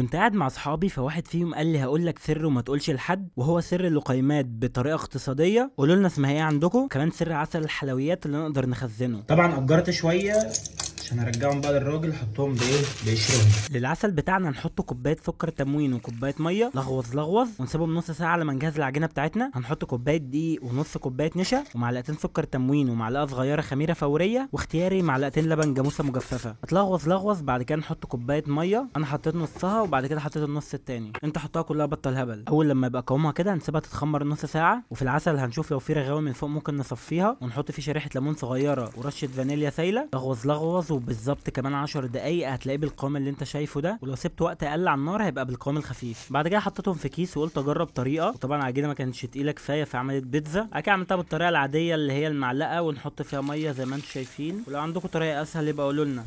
كنت قاعد مع اصحابي فواحد فيهم قال لي هقول لك سر وما تقولش لحد وهو سر اللقيمات بطريقه اقتصاديه قولوا لنا اسمها ايه عندكم كمان سر عسل الحلويات اللي نقدر نخزنه طبعا اجرت شويه عشان ارجعهم بقى للراجل احطهم بايه بقشرهم للعسل بتاعنا نحط كوبايه سكر تموين وكوبايه ميه لغوص لغوص ونسيبهم نص ساعه لما نجهز العجينه بتاعتنا هنحط كوبايه دقيق ونص كوبايه نشا ومعلقتين سكر تموين ومعلقه صغيره خميره فوريه واختياري معلقتين لبن جاموسه مجففه هتلغوص لغوص بعد كده نحط كوبايه ميه انا حطيت نصها وبعد كده حطيت النص التاني انت حطها كلها بطل هبل اول لما يبقى قوامها كده هنسيبها تتخمر نص ساعه وفي العسل هنشوف لو في رغاوي من فوق ممكن نصفيها ونحط فيه شريحه ليمون صغيره ورشه فانيليا سايله لغوص لغوص بالظبط كمان 10 دقايق هتلاقيه بالقوام اللي انت شايفه ده ولو سبت وقت اقل على النار هيبقى بالقوام الخفيف بعد كده حطيتهم في كيس وقلت اجرب طريقه وطبعا العجينه ما كانتش تقيله كفايه فعملت بيتزا بعد كده عملتها بالطريقه العاديه اللي هي المعلقه ونحط فيها ميه زي ما انتم شايفين ولو عندكم طريقه اسهل يبقى قولوا لنا